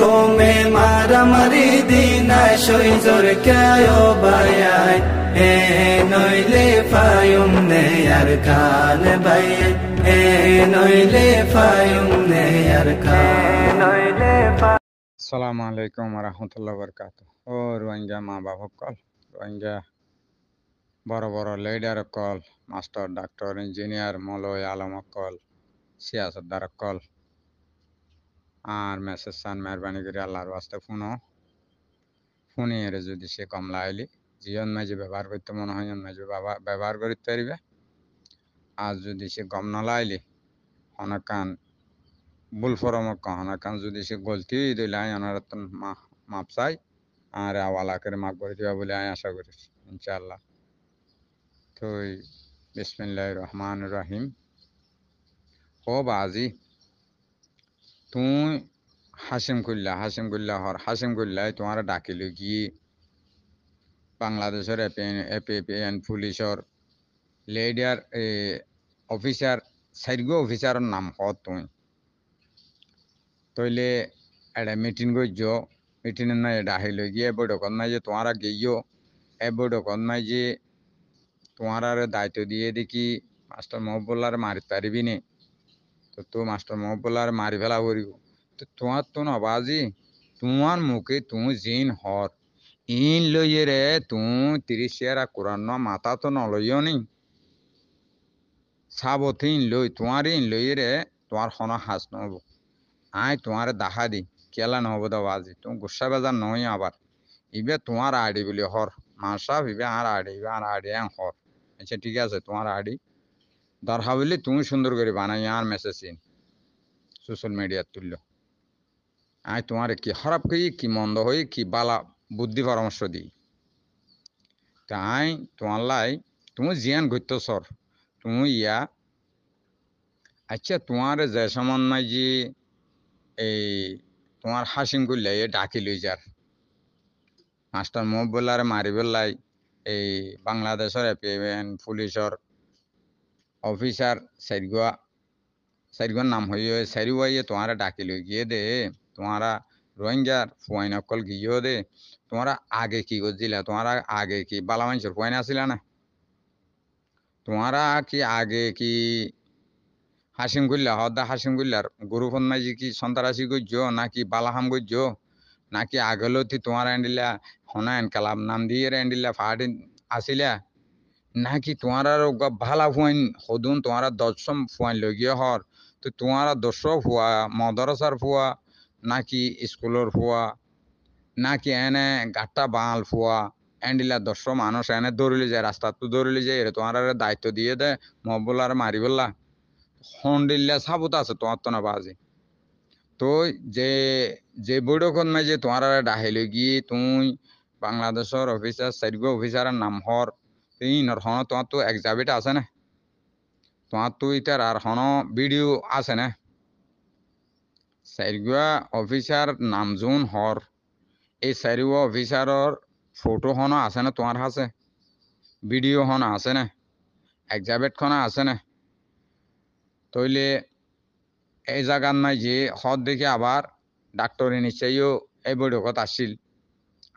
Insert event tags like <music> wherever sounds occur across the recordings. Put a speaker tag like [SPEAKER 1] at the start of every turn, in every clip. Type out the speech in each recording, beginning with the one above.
[SPEAKER 1] কমে মারামারি দিনায় সৈজর কেয় বায়ায় এ নইলে ফায়ুম নে আর খান বায়ায় এ নইলে ফায়ুম নে আর খান নইলে আসসালামু আলাইকুম রহমতুল্লাহ বরকাত ও রোহিঙ্গা মা বাবক কল রোহিঙ্গা বড় বড় leader call master doctor engineer মলয় আলম কল সিয়াসদ্দার কল আর মেসেজ চান মেহরবানি করে আল্লাহর বাস্তে ফোনও ফোনে এরে যদি সে কমলা আইলি জিয়ন মাঝে ব্যবহার করতে মনে হয় মাঝে ব্যবহার করতে পারিবে আর যদি সে গম নলাইলি হনকান ভুল ফরমক হনকান যদি সে গলতি দিলে আয় অনারতন মাপ চাই আর আওয়ালা করে মাপ করে দিবা বলে আমি আশা করি ইনশাল্লাহ তো বিসমিল্লাহ রহমান রাহিম ও বাজি তুই হাসিম কল্যা হাসিম কল্যা হর হাসিম কল্যাই তোমার ডাকিল কি বাংলাদেশের এপিএন পুলিশের লেডিয়ার অফিসার চাৰিগো অফিচাৰৰ নাম কওঁ তুই তইলে এটা মিটিং গৈ যো মিটিং নাই এটা আহি লৈ গিয়ে এবোৰ নাই যে তোমাৰা গেইও এবোৰ দোকান নাই যে তোমাৰাৰ দায়িত্ব দিয়ে দেখি মাষ্টৰ মহবুল্লাৰ মাৰি পাৰিবি নে তো তো মাস্টার মহবুল্লার মারি ফেলা করিব তো তোমার তো নবাজি তোমার মুখে তুমি জিন হর ইন লইয়ে রে তুমি তিরিশ চেয়ারা কোরআন মাথা তো নলইও নি সাবত ইন লই তোমার ইন লইয়ে রে তোমার হন হাস নব আয় তোমার দাহা দি কেলা নহব দা বাজি তুমি গুসা বেজার নই আবার ইবে তোমার আড়ি বলি হর মাসা ইবে আর আড়ি ইবে আর আড়ি হর আচ্ছা ঠিক আছে তোমার আড়ি দরহা হইলে তুমি সুন্দর করে বানাই আর মেসেজ ইন সোশ্যাল মিডিয়ার তুলল আমি তোমার কি খারাপ করি কি মন্দ হই কি বালা বুদ্ধি পরামর্শ দিই তা আই তোমার লাই তুমি জিয়ান ঘুরতে সর তুমি ইয়া আচ্ছা তোমার যে সমান নাই যে এই তোমার হাসিম করলে এ ডাকি লই যার মাস্টার মোহবুল্লারে মারিবেলাই এই বাংলাদেশের এপিএন পুলিশের অফিসার সাইরগুয়া সাইরগুয়ার নাম হইয়ে সাইরুয়াইয়ে তোমারা ডাকিল গিয়ে দে তোমারা রোহিঙ্গার ফুয়াইন অকল গিয়েও দে তোমরা আগে কি করছিলা তোমরা আগে কি বালা বালামাঞ্চর ফুয়াইন আসিলা না তোমরা কি আগে কি হাসিমগুল্লা হদ্দা হাসিমগুল্লার গুরু ফন্নাজি কি সন্তারাসি গজ্য নাকি বালাহাম গজ্য নাকি আগলতি তোমার এন্ডিলা হনায়ন কালাম নাম দিয়ে এন্ডিলা ফাহাটিন আসিলা নাকি তোমারা ভালা ফুয়াইন সদুন তোমার দশম ফুয়াইন লগিয়ে হর তো তোমার দশ ফুয়া মদরসার ফুয়া নাকি স্কুলের ফুয়া নাকি এনে গাট্টা বাঁল ফুয়া এন্ডিলা দশ মানুষ এনে দৌড়লি যায় রাস্তা তো দৌড়লি যায় এরে তোমার দায়িত্ব দিয়ে দে মহবুলার মারিবল্লা হন্ডিল্লা সাবুত আছে তোমার তো না বাজে তো যে যে বৈঠকত মাই যে তোমার ডাহিলে গিয়ে তুই বাংলাদেশের অফিসার চারিগো অফিসারের নাম হর ইনর হন তোমার তো এক্সাবিটা আছে না তোমার তো ইটার আর হন ভিডিও আছে না চাৰিগুৱা অফিচাৰ নামজোন হৰ এই চাৰিগুৱা অফিচাৰৰ ফটোখন আছেনে তোমাৰ আছে ভিডিঅ'খন আছেনে এক্সাবেটখন আছেনে তইলে এই জাগাত নাই যে সদ দেখে আবার ডাক্তরে নিশ্চয়ও এই বৈঠকত আসিল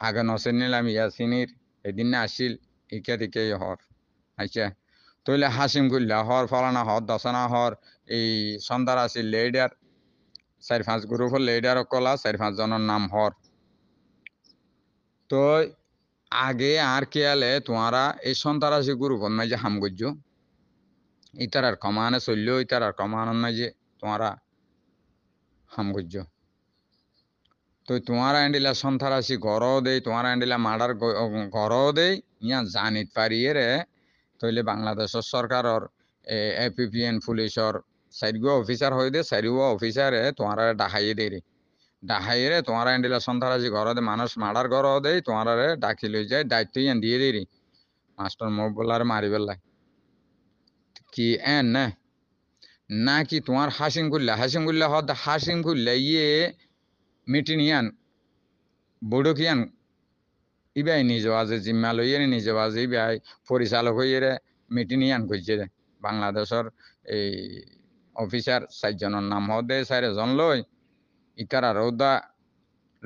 [SPEAKER 1] আগে নসেনিল আমি ইয়াসিনীর এদিন আসিল ইকে দিকে হর আচ্ছা তইলে হাসিম গুল্লা হর ফলানা হর দশনা হর এই সন্ধ্যার আসিল লেডার চারি পাঁচ হল লেডার কলা চারি জনের নাম হর তো আগে আর কেয়ালে তোমারা এই সন্তার আছে গ্রুপের মাঝে হাম গুজ ইতার আর কমানে চলল ইতার আর কমান মাঝে তোমারা হাম গুজ তো তোমারা এন্ডিলা সন্তার আসি ঘরও দেই তোমারা এন্ডিলা মার্ডার ঘরও দেই ইয়া জানিত পারিয়েরে তৈলে বাংলাদেশের সরকারের এ পি পি এন পুলিশের চারিগো অফিসার হয়ে দে চারিগো অফিসারে তোমারা ডাহাইয়ে দেরি ডাহাইরে তোমারা এন্ডিলা সন্ধারাজি ঘর মানুষ মারার ঘর দেই তোমারে ডাকি লই যায় দায়িত্ব ইয়ান দিয়ে দেরি মাস্টার মারি মারিবেলাই কি এন না না কি তোমার হাসিং কুল্লা হাসিং কুল্লা হাসিং হাসিম কুল্লা ইয়ে মিটিনিয়ান বড়কিয়ান ইবাই নিজ আজে জিম্মা লইয়ে নিজ আছে ইবাই পরিচালক হইয়ে মিটিং ইয়ান করছে বাংলাদেশের এই অফিসার চারজনের নাম চার এজন লই ইকার আর দা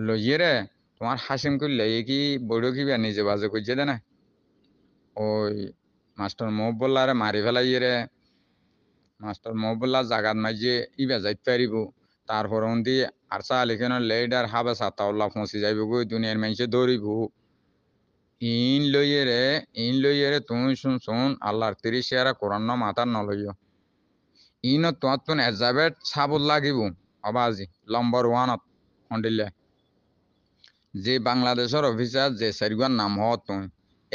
[SPEAKER 1] লইয়ে তোমার হাসিম করলে এই কি কি কিবা নিজে বাজে করছে দে না ওই মাস্টার মোহবুল্লারে মারি ফেলাই রে মাস্টার মোহবুল্লা জাগাত মাইজে ইবা যাইতে পারিব তারপর আর আরসা লিখে লেডার হাবে সাতাউল্লাহ ফসি যাইব গো দুনিয়ার মানুষে দৌড়িব ইন লইয়েরে ইন লইয়েরে তুমি শুন শুন আল্লাহর তিরিশ এরা কোরআন মাতার নলইয় ইন তোমার তুন এজাবেট ছাবুল লাগিব অবাজি নম্বর ওয়ানত খন্ডিলে যে বাংলাদেশের অফিসার যে চারিগুয়ার নাম হ তুমি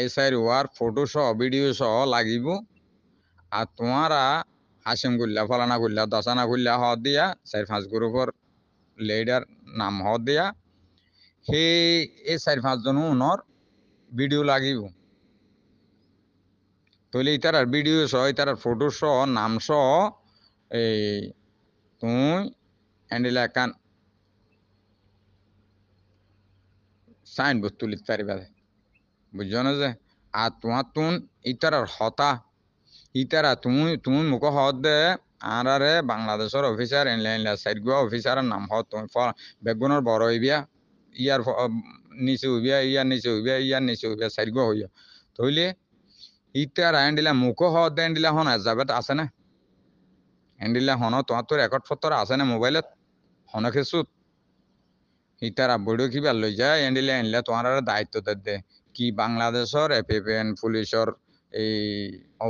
[SPEAKER 1] এই ওয়ার ফটো সহ ভিডিও সহ লাগিব আর তোমারা হাসিম গুল্লা ফলানা গুল্লা দশানা গুল্লা হ দিয়া চার পাঁচ গ্রুপর লিডার নাম হ দিয়া সেই এই চারি পাঁচজন উনর ভিডিও লাগিব তাহলে ইতারার ভিডিও সহ ইতারার ফটো সহ নাম সহ এই তুই হ্যান্ডেলা কান তুলি তুলিতে পারিবা বুঝছ না যে আর তোমার তুন ইতারার হতা ইতারা তুমি তুমি মুখ হত দে আর আরে বাংলাদেশের অফিসার এনলাইন সাইড গুয়া অফিসারের নাম হত তুমি বেগুনের বড় হইবিয়া ইয়ার নিচে উবিয়া ইয়ার নিচে উবিয়া ইয়ার নিচে উবিয়া সাইড গো হইয়া তইলে ইতে আর দিলা মুখো হ দেন দিলা হন আজাবেত আছে না এন্ডিলা হন তোমার তো রেকর্ড ফটোর আছে না মোবাইলত হন খেসুত ইতারা বড় কিবা লই যায় এন্ডিলা এনলে তোমার দায়িত্ব দে দে কি বাংলাদেশের এপিপিএন পুলিশের এই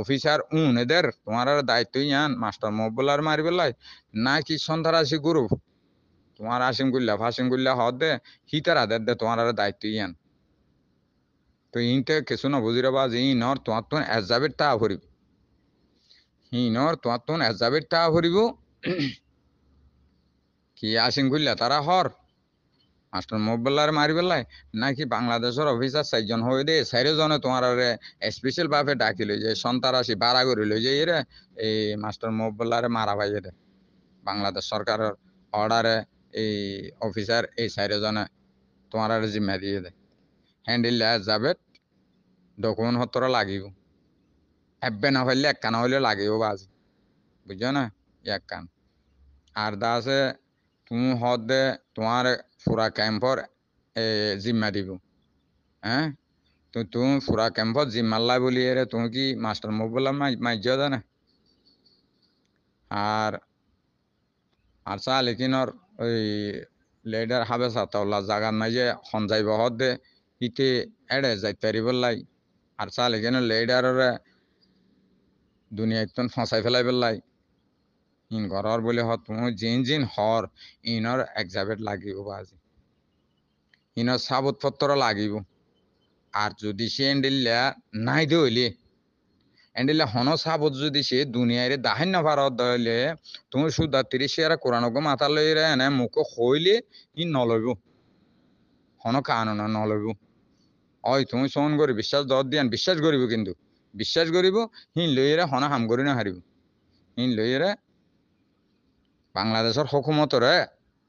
[SPEAKER 1] অফিসার উন এদের তোমার আর দায়িত্ব ইয়ান মাস্টার মোবাইল মোবলার মারিবেলাই না কি সন্ত্রাসী গ্রুপ তোমার আসিম গুল্লা ফাসিম গুল্লা হওয়ার দে হিতার আদার দে তোমার আর দায়িত্ব ইয়ান তো ইনতে কিছু না বুঝির বা যে ইনর তোমার তো এজাবের তা ভরিব ইনর তোমার তো এজাবের তা ভরিব <clears throat> কি আসিম গুল্লা তারা হর মাস্টার মোবাইলার মারি বেলায় নাকি বাংলাদেশের অফিসার চারজন হয়ে দে চারিজনে তোমার স্পেশাল ভাবে ডাকি লই যায় আসি বাড়া করে লই যায় রে এই মাস্টার মোবাইলারে মারা পাই রে বাংলাদেশ সরকারের অর্ডারে अफिसार यारजने तुम्हारे जिम्मा दिए दे हेंडिल जावेद डकुमेंट सत्र लागे एब्बे नफरले एक कान हम लागे बज बुझ ना एक कान आर दासे तुम हे तुम्हारे फुरा कैम्पर ए जिम्मा दीब हाँ तो तुम फुरा कैम्पर जिम्मार ला बोलिए रे तुम कि मास्टर मोबाइल मार्ज ना आर आर सा लेकिन और ওই লেডার হাবে সাতাওলা জাগার নাই যে সঞ্জাইব হদে ইতে এড়ে যাই তারিবলাই আর চালে কেন লেডাররে দুনিয়া একদম ফসাই ফেলাই পেলাই ইন ঘৰৰ বুলি হত মোৰ জিন জিন হৰ ইনৰ এক্সাবেট লাগিব বা আজি ইনৰ চাবত পত্ৰ লাগিব আৰু যদি চেণ্ডেলিয়া নাই দিলে এন্ডিলা হন সাবত যদি সে দুনিয়ারে দাহান্য ভারত দলে তুমি সুদা তিরিশে আর কোরআনক মাথা লইরে এনে মুখ হইলে ই নলইব হন কানুন নলইব অই তুমি চন করি বিশ্বাস দর দিয়ান বিশ্বাস করিব কিন্তু বিশ্বাস করিব হিন লইরে হন হাম করি না হারিব হিন লইরে বাংলাদেশের হকুমতরে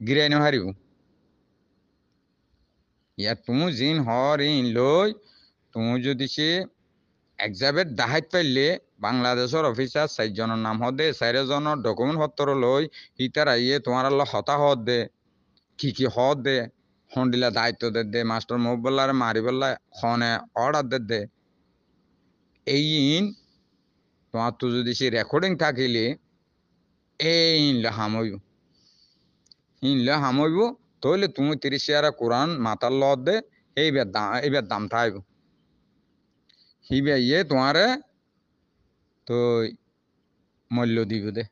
[SPEAKER 1] গিরাই হারিব ইয়াত তুমি জিন হর ইন লই তুমি যদি সে একজাবেট দাহাইত পাইলে বাংলাদেশৰ অফিচাৰ চাৰিজনৰ নাম দে চাৰিজনৰ ডকুমেণ্ট পত্র লই সীতাৰ আহিয়ে তোমাৰ অলপ হতা হত দে কি কি হত দে হন্ডিলা দায়িত্ব দে দে মাষ্টৰ মোবাইলাৰ মাৰি পেলাই খনে অৰ্ডাৰ দে দে এই ইন তোমার তো যদি সে রেকর্ডিং থাকিলে এই ইনলে হামইব ইনলে হামইব তাহলে তুমি তিরিশ হাজার কোরআন মাতাল লত দে এইবার দাম এইবার দাম হিবে ইয়ে তোমারে তো মল্য দিব দে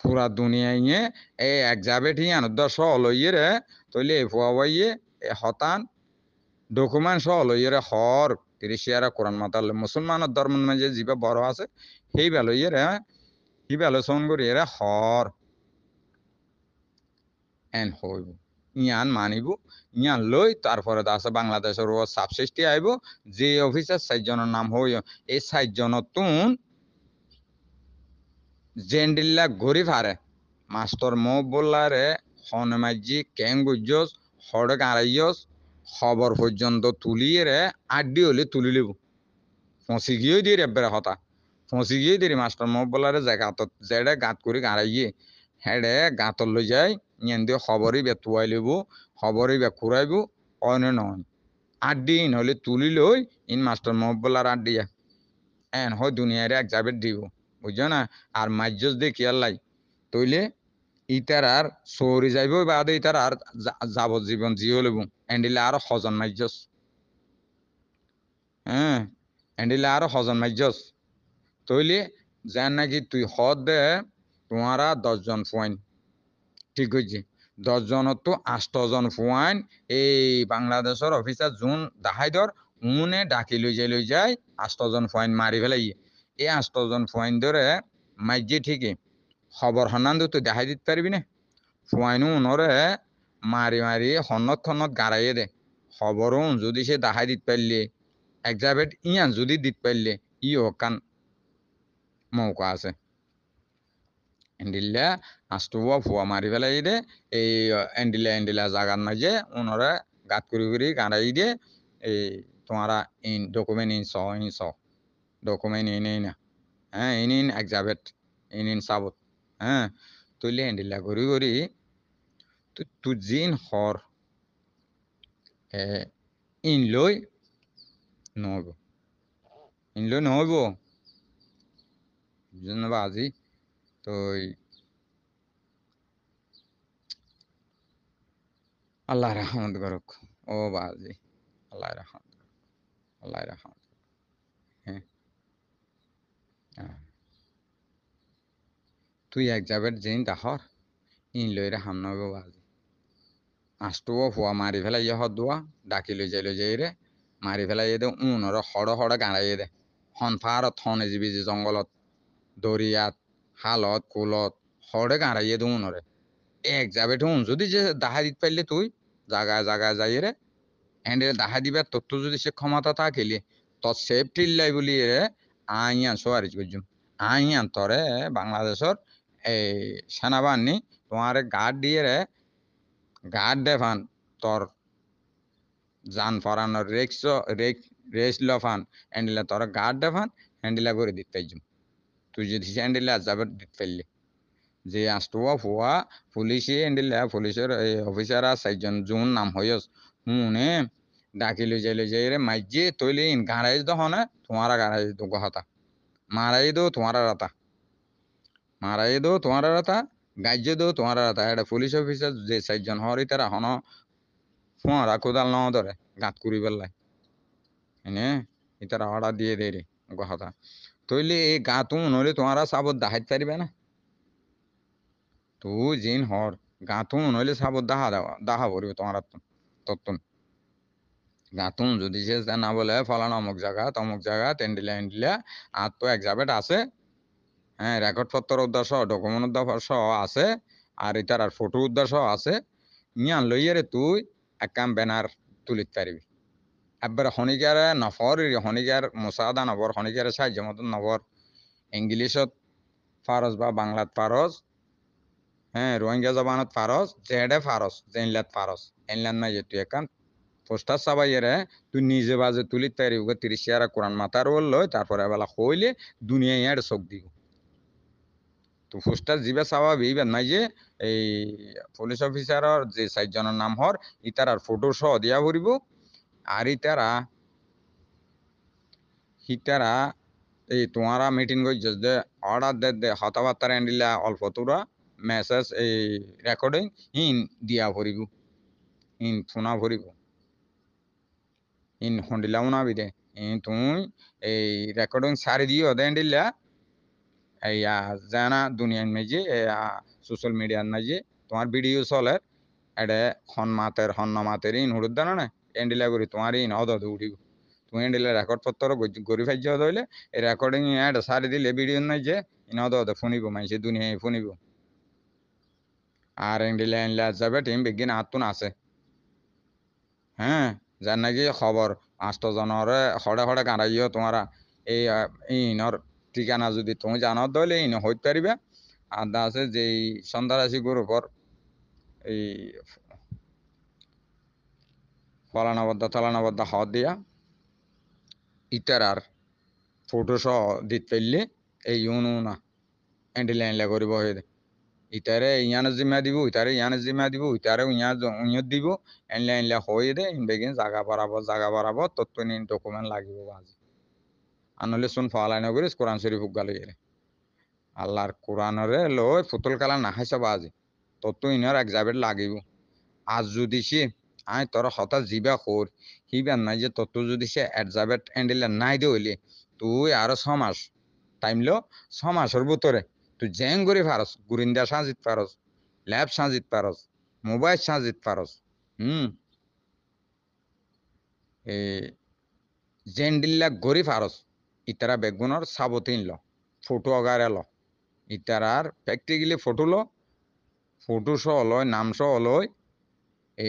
[SPEAKER 1] পুরা দুনিয়া ইয়ে এ যাবে ঠিক আনুদ্দা দশ ইয়ে রে তৈলে এ ফুয়া ইয়ে এ হতান ডকুমেন্ট সহ ইয়ে রে হর তিরিশিয়ারা কোরআন মাতাল মুসলমানের ধর্ম মাঝে যিবা বড় আছে সেই বেলইয়ে রে সেই বেলো সঙ্গরি এরা হর এন হইব ইয়ান মানিব ইয়ান লই তারপরে আছে বাংলাদেশের ও সাবসিস্টি আইব যে অফিসার সাতজনের নাম হই এই সাতজনের তুন জেন্ডিল্লা ঘুরি ফারে মাস্টর মো বোলারে হনমাজি কেঙ্গুজস হড় গাড়াইয়স খবর পর্যন্ত তুলিয়ে রে আড্ডি হলে তুলি লিব ফসি গিয়েও দিয়ে রে বেড়া হতা ফসি গিয়েও দিয়ে মাস্টার মো বোলারে জেগাতত জেডে গাঁত করে গাড়াইয়ে হেডে গাঁতর লৈ যাই নিয়েন দিয়ে খবরই বে তুয়াই লইব খবরই বে খুড়াইব অন্য নয় আড্ডি ইন হলে তুলি লই ইন মাস্টার মহব্বলার আড্ডিয়া এন হয় দুনিয়ারে এক যাবে দিব বুঝছো না আর মাজ্যস দিয়ে কিয়ার লাই তইলে ইতার আর চৌরি যাইব বাদে ইতার আর যাবজ্জীবন জিও লব এন্ডিলে আর সজন মাজ্যস হ্যাঁ এন্ডিলে আর সজন মাজ্যস তইলে যেন নাকি তুই হদ দে তোমারা দশজন ফুয়াইন ঠিক হয়েছে দশজনতো আষ্টজন ফুয়াইন এই বাংলাদেশের অফিসার যোন দাহাই ধর উনে ডাকি লৈ যায় লৈ যায় আষ্টজন ফুয়াইন মারি ফেলাই এই আষ্টজন ফুয়াইন ধরে মাইজে ঠিকই খবর হনান তো দেখাই দিতে পারবি না ফুয়াইনও উনরে মারি মারি হনত খনত গাড়াইয়ে দে খবরও যদি সে দেখাই দিতে পারলে এক্সাবেট ইয়ান যদি দিতে পারলে ই হকান মৌকা আছে এন্ডিল্লা আস্তু ফুয়া মারি পেলাই দে এই এন্ডিলা এন্ডিলা জাগার যে ওনারা গাত করি করি গাঁড়াই দে এই তোমারা ইন ডকুমেন্ট ইন স ইন স ডকুমেন্ট ইন ইন হ্যাঁ ইন ইন একজাভেট ইন ইন সাবত হ্যাঁ তুইলে এন্ডিলা ঘুরি ঘুরি তুই জিন হর ইন লৈ নহ'ব ইন লৈ নহ'ব যেনিবা আজি তো আল্লাহ রহমত করুক ও বাজি আল্লাহ রহমত আল্লাহ রহমত হ্যাঁ তুই এক যাবের যেন দাহর ইন লই রাহাম নব বাজি ও হুয়া মারি ফেলাই ইহ দোয়া ডাকি লই যাই লই যাই রে মারি ফেলা ইয়ে দে উন হড় হড় গাঁড়াই দে সনফাৰত থন এজিবি জঙ্গলত দরিয়াত হালত কুলত হরে গাঁড়াইয়ে দেবো নরে এক যাবে ঠুন যদি যে দাহা দিতে পারলে তুই জাগা জাগা যাই রে হ্যান্ডে দাহা দিবার তোর তো যদি সে ক্ষমতা থাকিলি তোর সেফ ঠিল্লাই বলি রে আইয়ান সোয়ারিজ করছুম আইয়ান তরে বাংলাদেশর এই সেনাবাহিনী তোমার গার্ড দিয়ে রে গার্ড দেফান তোর যান ফরানোর রেক্স রেক্স রেস্ট লফান হ্যান্ডিলা তোর গার্ড দেফান হ্যান্ডিলা করে দিতে পাইছুম तुझे हँडील जाबर दित फेल्ली যে আস্তোয়া ফুয়া পুলিশে এন্ডিলা পুলিশের অফিসার চারজন জুন নাম হইস মুনে ডাকি লই যাই লই যাই রে মাইজে তৈলে ইন গাড়াইজ দহনে তোমারা গাড়াইজ দো গহতা মারাই দো তোমারা রাতা মারাই দো তোমারা রাতা গাইজে দো তোমারা রাতা এটা পুলিশ অফিসার যে চারজন হরি তারা হন ফুঁয়ারা কোদাল ন ধরে গাঁত করি পেলাই এনে ইতারা অর্ডার দিয়ে দেয় রে গহতা তৈলে এই তু নইলে তোমারা সাবত দাহাইতে পারিবে না তু জিন হর তু নইলে সাবত দাহা দাহা ভরিব তোমারা গা তু যদি সে না বলে ফলানো অমুক জায়গা তমুক জায়গা তেন্ডিলা এন্ডিলা আর তো একজাবেট আছে হ্যাঁ রেকর্ড পত্র উদ্দেশ্য ডকুমেন্ট উদ্দেশ্য আছে আর এটার আর ফটো উদ্দেশ্য আছে ইয়ান লইয়ারে তুই এক কাম ব্যানার তুলিতে পারবি আবার হনিকার নফর হনিকার মোসাদা নবর হনিকার সাহায্য মতন নবর ইংলিশত ফারস বা বাংলাত ফারস হ্যাঁ রোহিঙ্গা জবানত ফারস জেডে ফারস জেনলাত ফারস এনলান না যেতু একান পোস্টার সাবাইয়েরে তুই নিজে বাজে তুলি তৈরি উগে তিরিশ ইয়ারা কোরআন মাতার ওল লয় তারপরে বেলা হইলে দুনিয়া ইয়ার চোখ দিব তো পোস্টার জিবে স্বভাব বিবে নাই যে এই পুলিশ অফিসারের যে সাইজনের নাম হর ইতার আর ফটো সহ দিয়া ভরিব ಆರಿತಾರ ಹಿಟ್ಟಾರ এই তোমারা মিটিং যে অর্ডার দে দে হতাবার্তার এন্ডিলা অল্প তোরা মেসেজ এই রেকর্ডিং ইন দিয়া ভরিব ইন ফোনা ভরিব ইন হন্ডিলাও না বিদে ইন তুই এই রেকর্ডিং সারি দিও দে এন্ডিলা এই জানা দুনিয়ার মেজে সোশ্যাল মিডিয়ার মেজে তোমার ভিডিও চলে এটা হন মাতের হন্ন মাতের ইন হুড়ুদ্দানা না ଏଣ୍ଡିଲା କରି ତୁମାରି ନହଦ ଦୌଡ଼ିବୁ ତୁ ଏଣ୍ଡିଲା ରେକର୍ଡ଼ ପତ୍ର କରିପାରିଛ ଧଇଲେ ଏ ରେକର୍ଡ଼ିଂ ଆଡ଼ ସାରିଦେଲେ ଭିଡ଼ିଓ ନାହିଁ ଯେ ନହଦ ଫୁଣିବୁ ମାଇଁ ସେ ଦୁନିଆ ଫୁଣିବୁ আর ইন্ডিয়া ইন্ডিয়া যাবে টিম বিজ্ঞান হাতুন আছে হ্যাঁ যার নাকি খবর পাঁচটা জনরে হড়ে হড়ে কাঁড়াইও তোমারা এই ইনর ঠিকানা যদি তুমি জানো তাহলে ইন হইতে পারিবে আর আছে যে যেই সন্ধ্যারাশি গ্রুপর এই কলানাবদ্ধা তলানাবদ্ধা হওয়া দিয়া ইটার আর ফটোসহ দিতে পারলে এই ইউনু না এন্ডি লাইন করিব হয়ে ইতারে ইয়ান জিম্মা দিব ইতারে ইয়ান জিম্মা দিব ইতারে ইয়া ইয়ত দিব এনলে এনলে হয়ে দে বেগিন জাগা বাড়াব জাগা বাড়াব তত্ত্ব ডকুমেন্ট লাগিব আজি আনলে শুন ফালাই নগরিস কোরআন শরীফ গালি গেলে আল্লাহর কোরআনরে লয় ফুতুল কালা নাহাইছে বাজি তত্ত্ব ইনার এক জাবের লাগিব আজ যদি সে আই তোর হতা জিবা খোর হিবান নাই যে তত যদি সে অ্যাডজাবেট এন্ডেলে নাই দে দইলে তুই আরো ছমাস টাইম লো ছমাসের ভিতরে তুই জেং করে পারস গুরিন্দা সাজিত পারস ল্যাব সাজিত পারস মোবাইল সাজিত পারস হুম এ জেন্ডিল্লা গরি পারস ইতারা বেগুনের সাবতিন ল ফটো অগারে ল ইতারার প্র্যাকটিক্যালি ফটো ল ফটো সহ লয় নাম সহ লয়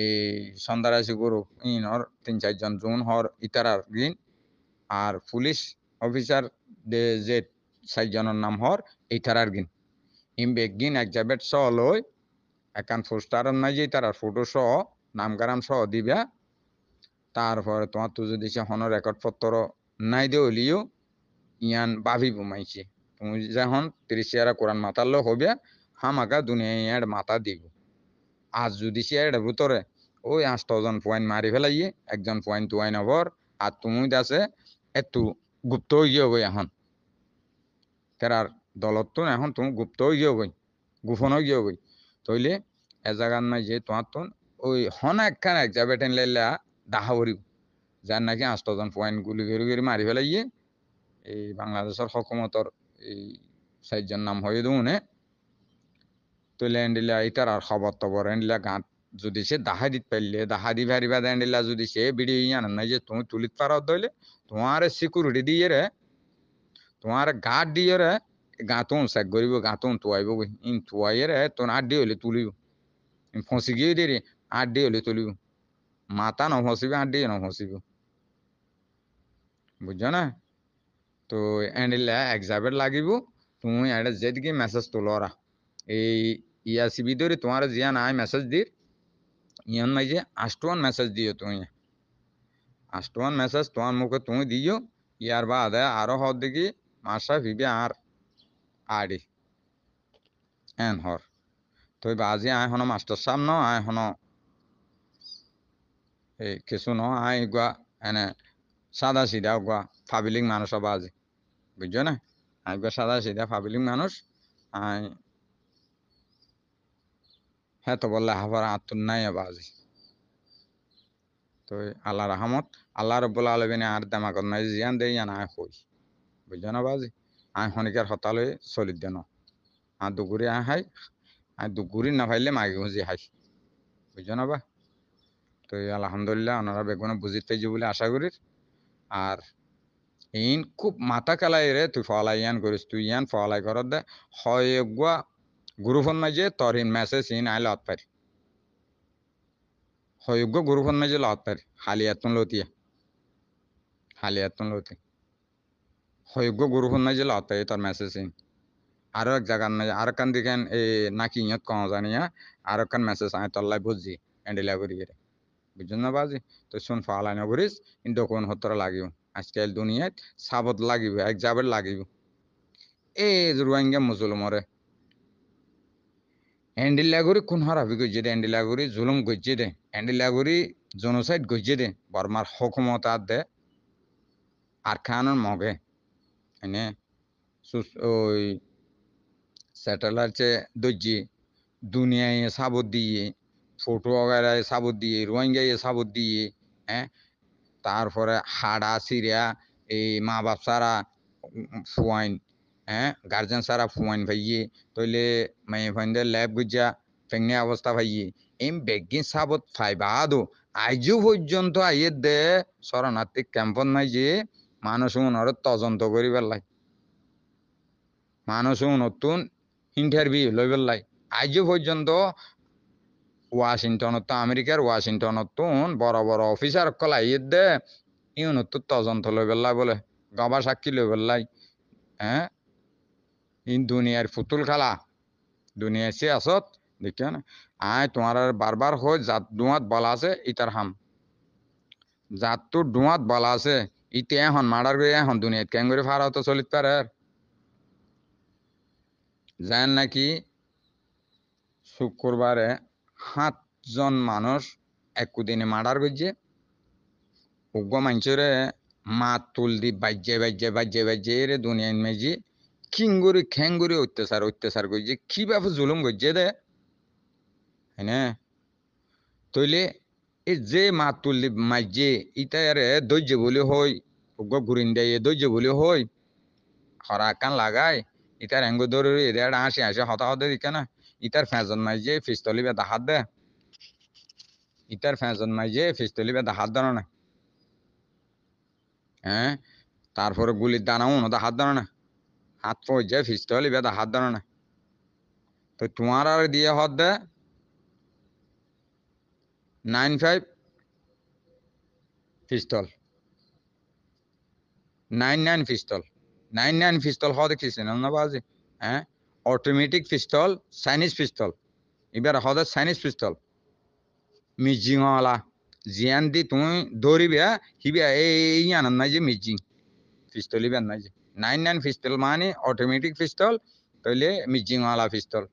[SPEAKER 1] এই সন্ধ্যারাশি গরু ইনর তিন চারজন জুন হর ইতারার দিন আর পুলিশ অফিসার যে চারজনের নাম হর ইতারার গিন ইম গিন এক জাবেট স লই একান ফোস্টার নাই যে তারার ফটো স নামকারাম স দিবা তারপরে তোমার তো যদি সে হন রেকর্ড পত্র নাই দে হলিও ইয়ান বাভি বুমাইছে তুমি যে হন ত্রিশ ইয়ারা কোরআন মাতালো হবে হামাকা দুনিয়া ইয়ার মাতা দিব আজ যদি সিয়ারের ভিতরে ওই আজ তজন পয়েন্ট মারি ফেলাইয়ে একজন পয়েন্ট টু আইন হবর আর তুমি আছে একটু গুপ্ত হয়ে গিয়ে গই এখন তেরার দলত তো এখন তুমি গুপ্ত হয়ে গিয়ে গই গোপন হয়ে গিয়ে গই তইলে এ জায়গার নাই যে তোমার তো ওই হন একখান এক যাবে টেন লাইলা দাহা ভরিব যার নাকি আজ তজন পয়েন্ট গুলি ঘুরি ঘুরি মারি ফেলাইয়ে এই বাংলাদেশের হকুমতর এই সাইজন নাম হয়ে দেবো তুলে আনলে এটার আর খবর তবর আনলে গাঁত যদি সে দাহা দিতে পারলে দাহা দি ভারি বাদ আনলে যদি সে বিড়ি আন নাই যে তুমি তুলিত পারত দইলে তোমার সিকিউরিটি দিয়ে রে তোমার গাঁট দিয়ে রে গাঁতন চেক কৰিব গাঁতন তোৱাইব ইন তোৱাইৰে তোন আঠ দি হ'লে তুলিব ফঁচি গিয়ে দেৰি আঠ দি হ'লে তুলিব মাতা নফঁচিব আঠ দি নফঁচিব বুজ না তো এণ্ডিলে একজাবেট লাগিব তুমি এটা যেদিকে মেছেজ তোলৰা এই ইয়াসি ভিতরে তোমার জিয়ান আয় মেসেজ দির ইয়ান মাইজে আষ্টওয়ান মেসেজ দিও তুমি আষ্টওয়ান মেসেজ তোমার মুখে তুমি দিও ইয়ার বাদ আরো হর দেখি মাসা ফিবে আর আড়ি এন হর তুই বাজি আয় হনো মাস্টার সাম ন আয় হনো এই কিছু ন আয় গুয়া এনে সাদা সিধা গুয়া পাবলিক মানুষ আজি বুঝছো না আয় গুয়া সাদা সিধা ফাবিলিং মানুষ আয় হ্যাঁ তো বললে হাফার আতুন নাই বাজি তো আল্লাহ রহমত আল্লাহ রব্বুল আলমিনে আর দেমাকত নাই জিয়ান দেই ইয়ান আয় হই বুঝলো না বাজি আয় হনিকার হয়ে চলি দেন আর দুগুরি আয় হাই আর দুগুরি না ভাইলে মাগে গুঁজি হাই বুঝলো না বা তো আলহামদুলিল্লাহ ওনারা বেগুনে পেয়ে যে বলে আশা করি আর ইন খুব মাথা কালাই রে তুই ফলাই ইয়ান করিস তুই ইয়ান ফলাই করার দে হয় গুয়া গ্রুপন মাঝে তরিন মেসেজ ইন আই লত পারি হয়ুগ্য গ্রুপন মাঝে লত পারি হালিয়াতুন লতিয়া হালিয়াতুন লতি হয়ুগ্য গ্রুপন মাঝে লত পারি তোর মেসেজ ইন আরো এক জায়গার মাঝে আর কান দিকেন এই নাকি ইয়ত কম জানিয়া আর কান মেসেজ আয় তল্লাই বুঝছি এন্ডিলা করি বুঝছেন না বাজি তো শুন ফালাই নগরিস ইন ডকুন হত্তর লাগিও আজকাল দুনিয়ায় সাবত লাগিব এক জাবের লাগিব এই রোহিঙ্গা মুসলমরে এন্ডিলাগুড়ি কোন হারাফি গজ্জে দে এন্ডিলাগুড়ি জুলুম গজ্জে দে এন্ডিলাগুড়ি জনসাইড গজ্জে দে বর্মার হকুমত দে আর খানোর মগে এনে ওই স্যাটেলাইট চে দজ্জি দুনিয়ায় সাবত দিয়ে ফটো वगैरह সাবত দিয়ে রোহিঙ্গায় সাবত দিয়ে হ্যাঁ তারপরে হাড়া সিরিয়া এই মা বাপ সারা ফুয়াইন হ্যাঁ গার্জেন সারা ফুয়াইন ভাইয়ে তৈলে মাই ফাইনদের ল্যাব গুজা ফেংনে অবস্থা ভাইয়ে এম বেগিন সাবত ফাইবাদো আইজু পর্যন্ত আইয়ে দে শরণার্থী ক্যাম্পত নাই যে মানুষ মনর তদন্ত করিবার লাই মানুষ নতুন ইন্টারভিউ লইবার লাই আইজু পর্যন্ত ওয়াশিংটনত আমেরিকার ওয়াশিংটনত বড় বড় অফিসার কলাই দে ইউনত তদন্ত লইবার পেলাই বলে গবা সাক্ষী লইবার লাই হ্যাঁ ইন দুনিয়ার পুতুল খেলা দুনিয়া সে আসত দেখিও না আয় তোমার বারবার হয়ে জাত ডুয়াত বলা আছে ইতার হাম জাতটো ডুয়াত বলা আছে ইতে এখন মার্ডার করে এখন দুনিয়াত কেন করে ফার হতো চলিত পারে জান নাকি শুক্রবারে সাতজন মানুষ একদিনে মার্ডার করছে উগ্র মানুষের মা তুল দি বাজ্যে বাজ্যে বাজ্যে বাজ্যে রে দুনিয়ায় মেজি কিং করে খ্যাং করে অত্যাচার অত্যাচার করছে কি ব্যাপার জুলুম করছে দে হ্যাঁ তইলে এই যে মা তুললি মাইজে ইটা আর ধৈর্য বলে হই উগ্র ঘুরিন দেয় ধৈর্য বলে হই হরা কান লাগায় ইটার এঙ্গ ধরে এদের হাসি হাসি হতে দিকে না ইটার ফ্যাঁজন মাইজে ফিস্তলি বেদা হাত দে ইটার ফ্যাঁজন মাইজে ফিস্তলি বেদা হাত দানো না হ্যাঁ তারপরে গুলির দানা উনো হাত দানো না হাত পৌঁছে ফিস্ট হলি বেদা হাত দানো না তো তোমার আর দিয়ে হত দে nine five pistol nine nine pistol nine nine pistol হওয়া দেখছিস না বাজে হ্যাঁ অটোমেটিক পিস্তল চাইনিজ পিস্তল এবার হদে চাইনিজ পিস্তল মিজিংলা জিয়ান দি তুমি ধরিবে হিবে এই আনন্দ নাই যে মিজিং পিস্তলি বেন নাই যে নাইন নাইন পিস্তল মানে অটোমেটিক পিস্তল তাইলে মিজিংওয়ালা পিস্তল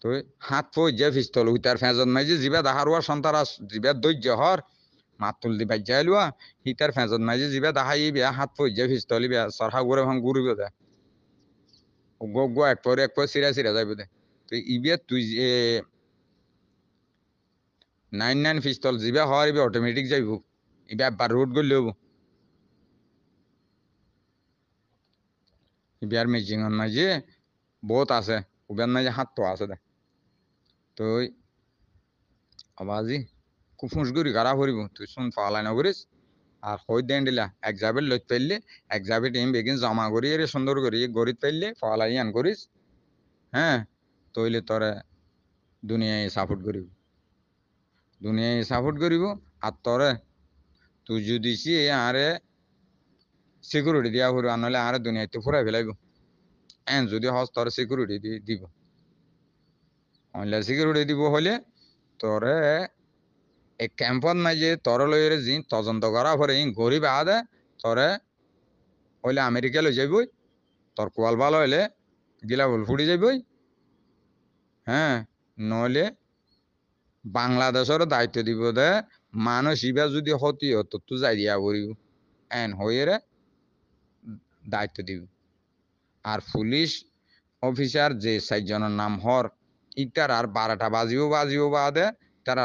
[SPEAKER 1] তো হাত পো যে পিস্তল হুইতার ফেঁজত মাইজি জিবা দাহারুয়া সন্তারা জিবা দৈর্য হর মাত তুল দি বাজ্যা এলুয়া হিতার ফেঁজত মাইজি জিবা দাহাই বিয়া হাত পো যে পিস্তল বিয়া সরহা ঘুরে ভাঙ ঘুরবি দে গো গো এক পরে এক পরে সিরা সিরা যাইব দে তো ইবিয়া তুই নাইন নাইন পিস্তল জিবা হওয়ার ইবে অটোমেটিক যাইব ইবে আবার রুট গলে হবো বিয়ার মেজিং নাই যে বহুত আছে উবের নয় যে হাতটো আছে দে তো আবাজি খুব গাড়া ভরিব তুই শুন পালাই নগরিস আর হই দেন দিলা এক জাবের লইত পাইলে এক জাবে টিম বেগিন জমা করি এর সুন্দর করি গরিত পাৰিলে পালাই আন করিস হ্যাঁ তইলে তৰে দুনিয়াই সাপোর্ট করিব দুনিয়াই সাপোর্ট করিব আর তৰে তুই যদি সে আরে সিকিউরিটি দিয়া হরু আর নহলে আর দুনিয়াতে ফুরাই ফেলাইব এন যদি হস তোর সিকিউরিটি দিব অনলাইন সিকিউরিটি দিব হলে তোরে এই ক্যাম্পত নাই যে তোর লয়ের যিন তদন্ত করা পরে ইন গরিব আদে তোরে হইলে আমেরিকা লই যাইবই তোর কোয়াল ভালো হইলে ভুল ফুড়ি যাইবই হ্যাঁ নহলে বাংলাদেশের দায়িত্ব দিব দে মানুষ ইবা যদি হতি হতো তো যাই দিয়া করিব এন হইয়ে দায়িত্ব দিব আর পুলিশ অফিসার যে সাইজনের নাম হর ইটার আর বারোটা বাজিও বাজিও বাদে তারা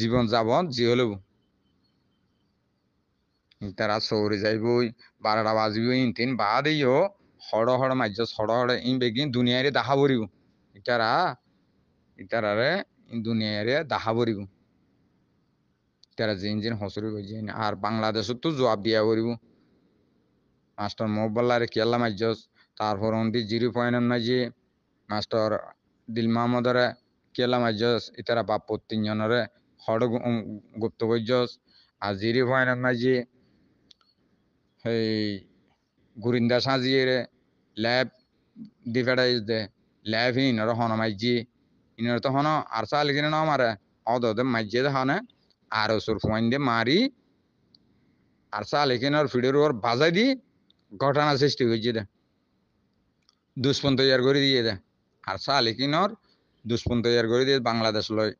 [SPEAKER 1] জীবন যাপন যি হলেও তারা চৌরি যাইবই বারোটা বাজিব ইনতিন বাদেও হড় হড় মাৰ্য সড় হড় ইন বেগিন দুনিয়ারে দাহা পৰিব ইটাৰা ইটাৰাৰে দুনিয়ারে দাহা পৰিব তারা জিন জিন হসরি বুঝিয়ে আর বাংলাদেশত তো জবাব দিয়া করিব মাস্টার মোবাল্লারে কেলা মাইজস তারপর অন্তি জিরো পয়েন্ট না মাস্টার দিল মাহমুদরে কেলা মাইজস ইতারা বাপ তিনজনরে হড় গুপ্ত কইজস আর জিরো পয়েন্ট না সেই গুরিন্দা সাজিয়ে ল্যাব ডিফেডাইজ দে ল্যাব হিন হন মাইজি ইনর তো হন আর সাল কিনে ন মারে অদ মাইজে হানে আর ওসুর ফোন দিয়ে মারি আর চাল এখানে ওর ফিডের ওর বাজাই দি ঘটনা সৃষ্টি হয়েছে দে দুষ্পন তৈরি করে দিয়ে দে আর চাল এখানে ওর দুষ্পন তৈরি করে দিয়ে বাংলাদেশ লয়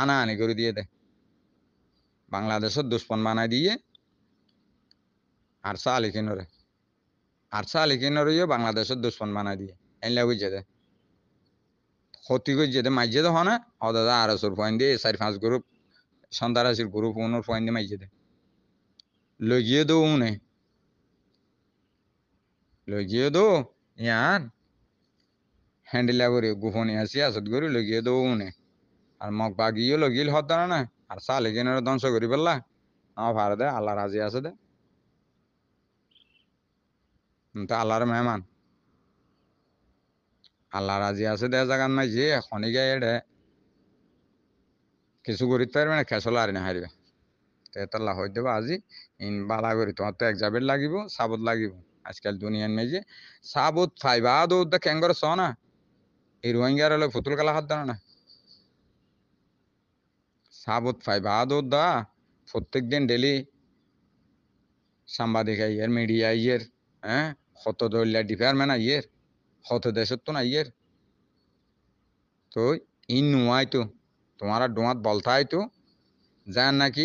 [SPEAKER 1] আনা আনি করে দিয়ে দে বাংলাদেশের দুষ্পন বানাই দিয়ে আর চাল এখানে আর চাল এখানে বাংলাদেশের দুষ্পন বানাই দিয়ে এনলে বুঝে দে ক্ষতি করছে দে মাইজে তো হয় না অদাদা আড়াইশোর পয়েন্ট দিয়ে চারি পাঁচ গ্রুপ সান্দার আছিল গ্রুপ ওনর পয়েন্ট মাইছে দে লগিয়ে দো উনে লগিয়ে দো ইয়ান হ্যান্ডেলা করে গোপনে আসি আসত করে লগিয়ে দো উনে আর মগ বাগিয়ে লগিল হতা না আর সালে গেনের ধ্বংস করি পেলা আমার ভারতে আল্লাহ রাজি আছে দে তো আল্লাহর মেহমান আল্লাহ রাজি আছে দে জাগান মাইছে খনিকা এডে কিছু করিতে তো না খেসলা আর না হারবে তো এতাল্লা হয়ে দেবো আজি ইন বালা করি তোমার তো এক জাবের লাগিব সাবত লাগিব আজকাল দুনিয়ান মেজে সাবত ফাইবা দো দা কেঙ্গর স না এই রোহিঙ্গার হলে ফুতুল কালা হাত দানো না সাবত ফাইবা দো দা প্রত্যেক দিন ডেলি সাংবাদিক আইয়ের মিডিয়া আইয়ের হ্যাঁ হত দলিয়া ডিপার্টমেন্ট আইয়ের হত দেশত্ব না আইয়ের তো ইন নয় তো तुम्हारा डोंत बोलता है तो যার নাকি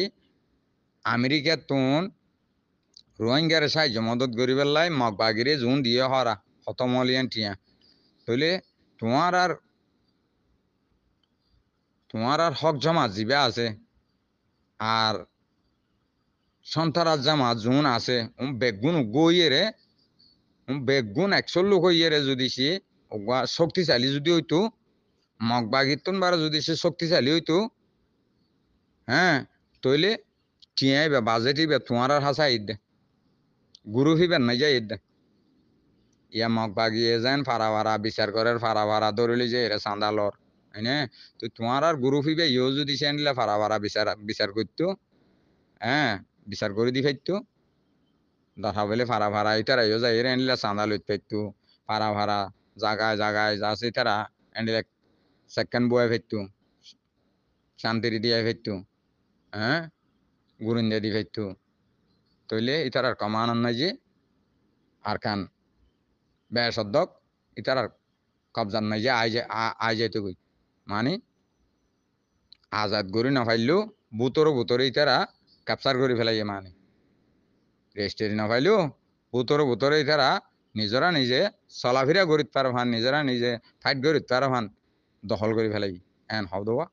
[SPEAKER 1] আমেরিকা তুন রোহিঙ্গার সাহায্য মদত করিবার লাই মগবাগিরে জুন দিয়ে হরা হতমলিয়ান টিয়া তইলে তোমার আর তোমার আর হক জমা জিবা আছে আর সন্তারাজ জামা জুন আছে উম বেগুন গইয়ে রে উম বেগুন একশো লোক হইয়ে রে যদি সে শক্তিশালী যদি হইতো কীর্তন বারো যদি সে শক্তিশালী হইতো হ্যাঁ তইলে টিয়াই বা বাজে টিবে তোমার আর হাসা ইদ গুরু হইবেন না যাই ইদ ইয়া মগবাগি বাগিয়ে যান ফারা ভাড়া বিচার করে ফারা ভাড়া ধরিলি যে এরা সাঁদালর হ্যাঁ তো তোমার আর গুরু হইবে ইয়েও যদি সে আনলে ফারা ভাড়া বিচার বিচার করতো হ্যাঁ বিচার করে দি খাইতো দেখা বলে ফারা ভাড়া ইতার ইয়ো যাই এরা আনলে চাঁদা ফাইতো পারতো ফারা ভাড়া জাগায় জাগায় যা সে তারা আনলে সাক্কান বয়ে ফেরতু শান্তির দিয়ে ফেরতু হ্যাঁ গুরুন্দা দি ফেরতু তৈলে ইতার আর কমান নাই যে আর কান ব্যয় সদ্যক ইতার আর কবজান নাই যে আয় আই যাইতে গই মানে আজাদ করে না ফাইলেও বুতরও বুতরে ইতারা ক্যাপচার করে ফেলাই মানে রেস্টের না ফাইলেও বুতরও বুতরে ইতারা নিজরা নিজে চলাফেরা করিত পারভান নিজরা নিজে ফাইট করিত পারভান দখল করে ফেলাই এন হাও দেওয়া